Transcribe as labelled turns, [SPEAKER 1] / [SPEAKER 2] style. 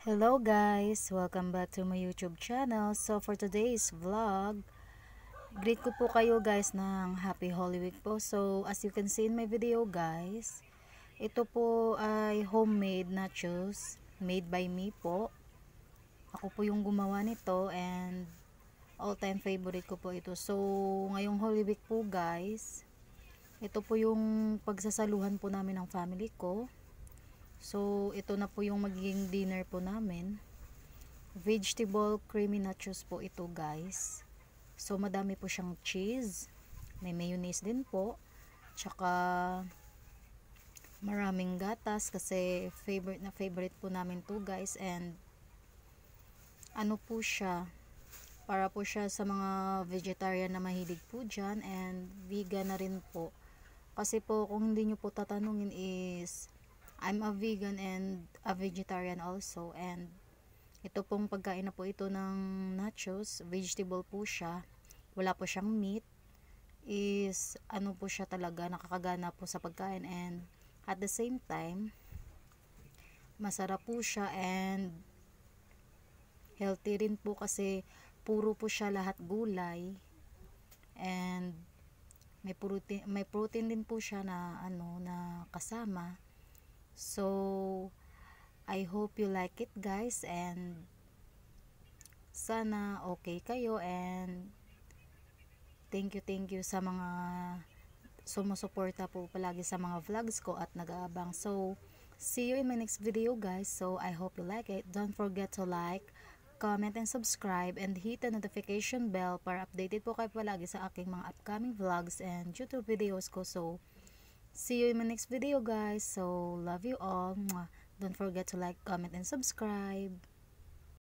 [SPEAKER 1] Hello guys! Welcome back to my YouTube channel. So for today's vlog, greet ko po kayo guys ng Happy Holy Week po. So as you can see in my video guys, ito po ay homemade nachos made by me po. Ako po yung gumawa nito and all time favorite ko po ito. So ngayong Holy Week po guys, ito po yung pagsasaluhan po namin ng family ko. So, ito na po yung magiging dinner po namin. Vegetable creamy nachos po ito guys. So, madami po siyang cheese. May mayonnaise din po. Tsaka, maraming gatas kasi favorite na favorite po namin to guys. And, ano po siya, para po siya sa mga vegetarian na mahilig po dyan and vegan na rin po kasi po kung hindi nyo po tatanungin is I'm a vegan and a vegetarian also and ito pong pagkain na po ito ng nachos, vegetable po siya, wala po siyang meat, is ano po siya talaga, nakakagana po sa pagkain and at the same time, masarap po siya and healthy rin po kasi puro po siya lahat gulay and may protein, may protein din po siya na ano na kasama So, I hope you like it guys and sana okay kayo and thank you thank you sa mga sumusuporta po palagi sa mga vlogs ko at nag-aabang. So, see you in my next video guys. So, I hope you like it. Don't forget to like, comment, and subscribe and hit the notification bell para updated po kayo palagi sa aking mga upcoming vlogs and YouTube videos ko. So, see you in my next video guys so love you all don't forget to like comment and subscribe